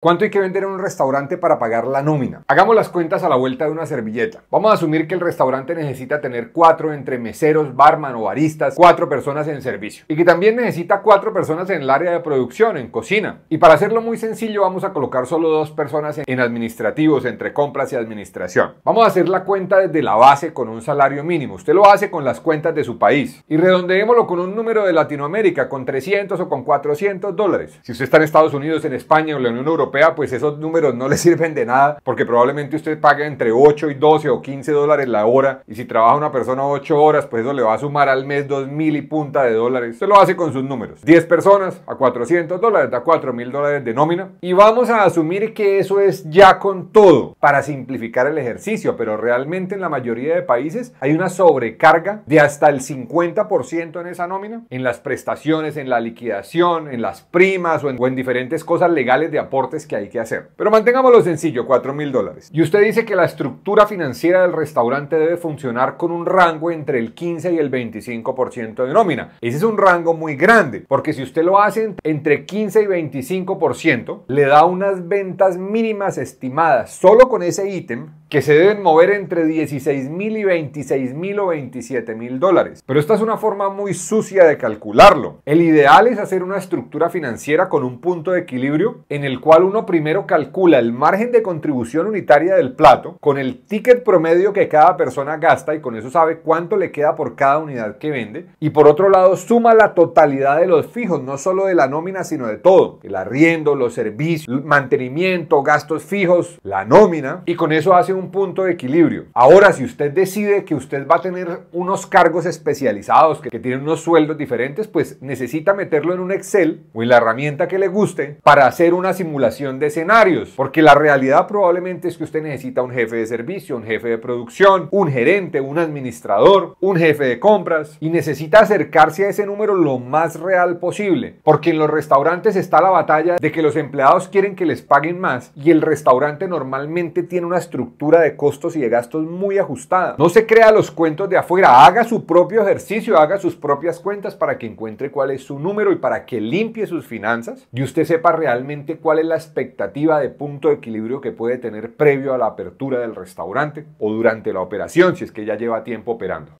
¿Cuánto hay que vender en un restaurante para pagar la nómina? Hagamos las cuentas a la vuelta de una servilleta. Vamos a asumir que el restaurante necesita tener cuatro entre meseros, barman o baristas, cuatro personas en servicio. Y que también necesita cuatro personas en el área de producción, en cocina. Y para hacerlo muy sencillo vamos a colocar solo dos personas en administrativos, entre compras y administración. Vamos a hacer la cuenta desde la base con un salario mínimo. Usted lo hace con las cuentas de su país. Y redondeémoslo con un número de Latinoamérica, con 300 o con 400 dólares. Si usted está en Estados Unidos, en España o en la Unión Europea, pues esos números no le sirven de nada, porque probablemente usted pague entre 8 y 12 o 15 dólares la hora, y si trabaja una persona 8 horas, pues eso le va a sumar al mes 2.000 y punta de dólares. Se lo hace con sus números. 10 personas a 400 dólares, da 4.000 dólares de nómina. Y vamos a asumir que eso es ya con todo, para simplificar el ejercicio, pero realmente en la mayoría de países hay una sobrecarga de hasta el 50% en esa nómina, en las prestaciones, en la liquidación, en las primas o en, o en diferentes cosas legales de aportes que hay que hacer. Pero mantengámoslo sencillo, 4 mil dólares. Y usted dice que la estructura financiera del restaurante debe funcionar con un rango entre el 15 y el 25% de nómina. Ese es un rango muy grande, porque si usted lo hace entre 15 y 25%, le da unas ventas mínimas estimadas solo con ese ítem que se deben mover entre 16 mil y 26 mil o 27 mil dólares. Pero esta es una forma muy sucia de calcularlo. El ideal es hacer una estructura financiera con un punto de equilibrio en el cual uno primero calcula el margen de contribución unitaria del plato con el ticket promedio que cada persona gasta y con eso sabe cuánto le queda por cada unidad que vende. Y por otro lado, suma la totalidad de los fijos, no solo de la nómina, sino de todo. El arriendo, los servicios, mantenimiento, gastos fijos, la nómina. Y con eso hace un punto de equilibrio. Ahora, si usted decide que usted va a tener unos cargos especializados, que, que tienen unos sueldos diferentes, pues necesita meterlo en un Excel o en la herramienta que le guste para hacer una simulación de escenarios, porque la realidad probablemente es que usted necesita un jefe de servicio, un jefe de producción, un gerente, un administrador, un jefe de compras y necesita acercarse a ese número lo más real posible, porque en los restaurantes está la batalla de que los empleados quieren que les paguen más y el restaurante normalmente tiene una estructura de costos y de gastos muy ajustada. No se crea los cuentos de afuera, haga su propio ejercicio, haga sus propias cuentas para que encuentre cuál es su número y para que limpie sus finanzas y usted sepa realmente cuál es la expectativa de punto de equilibrio que puede tener previo a la apertura del restaurante o durante la operación si es que ya lleva tiempo operando.